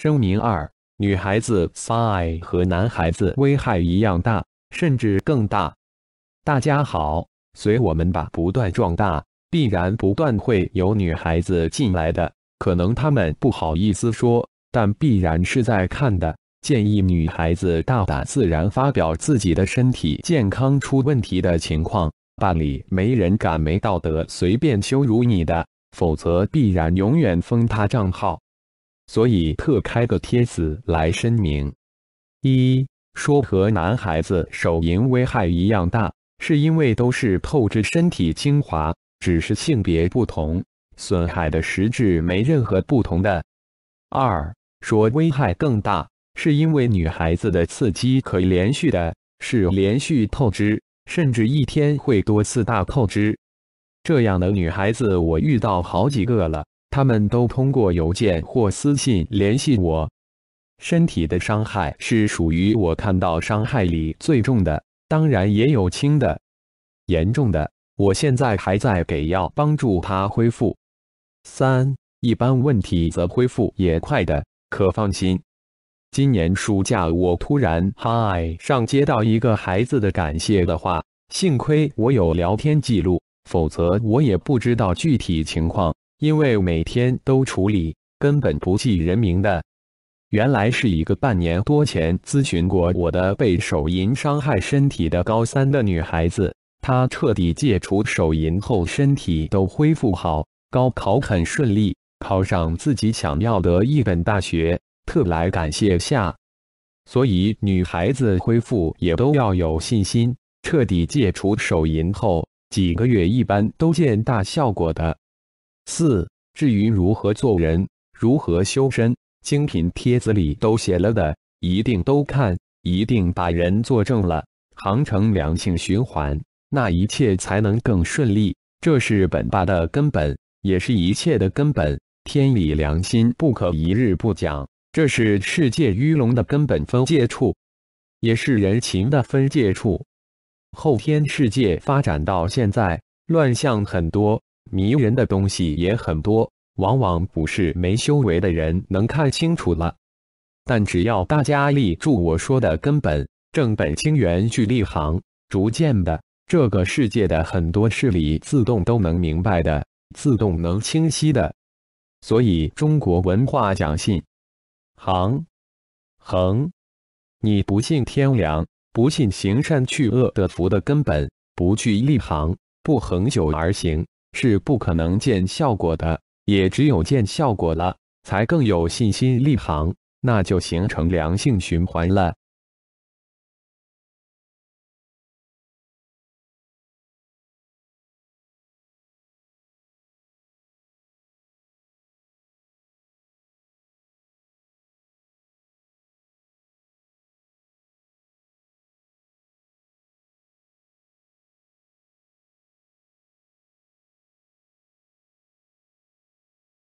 声明二：女孩子发爱和男孩子危害一样大，甚至更大。大家好，随我们吧，不断壮大，必然不断会有女孩子进来的，可能他们不好意思说，但必然是在看的。建议女孩子大胆自然发表自己的身体健康出问题的情况，办理没人敢没道德随便羞辱你的，否则必然永远封他账号。所以特开个帖子来声明：一说和男孩子手淫危害一样大，是因为都是透支身体精华，只是性别不同，损害的实质没任何不同的。二说危害更大，是因为女孩子的刺激可以连续的，是连续透支，甚至一天会多次大透支。这样的女孩子我遇到好几个了。他们都通过邮件或私信联系我。身体的伤害是属于我看到伤害里最重的，当然也有轻的、严重的。我现在还在给药，帮助他恢复。三一般问题则恢复也快的，可放心。今年暑假我突然嗨上接到一个孩子的感谢的话，幸亏我有聊天记录，否则我也不知道具体情况。因为每天都处理，根本不记人名的。原来是一个半年多前咨询过我的，被手淫伤害身体的高三的女孩子。她彻底戒除手淫后，身体都恢复好，高考很顺利，考上自己想要的一本大学，特来感谢下。所以女孩子恢复也都要有信心，彻底戒除手淫后，几个月一般都见大效果的。四，至于如何做人，如何修身，精品帖子里都写了的，一定都看，一定把人做正了，航成良性循环，那一切才能更顺利。这是本吧的根本，也是一切的根本。天理良心不可一日不讲，这是世界鱼龙的根本分界处，也是人情的分界处。后天世界发展到现在，乱象很多。迷人的东西也很多，往往不是没修为的人能看清楚了。但只要大家立住我说的根本，正本清源去立行，逐渐的，这个世界的很多事理自动都能明白的，自动能清晰的。所以中国文化讲信，行，恒。你不信天良，不信行善去恶得福的根本，不去立行，不恒久而行。是不可能见效果的，也只有见效果了，才更有信心立行，那就形成良性循环了。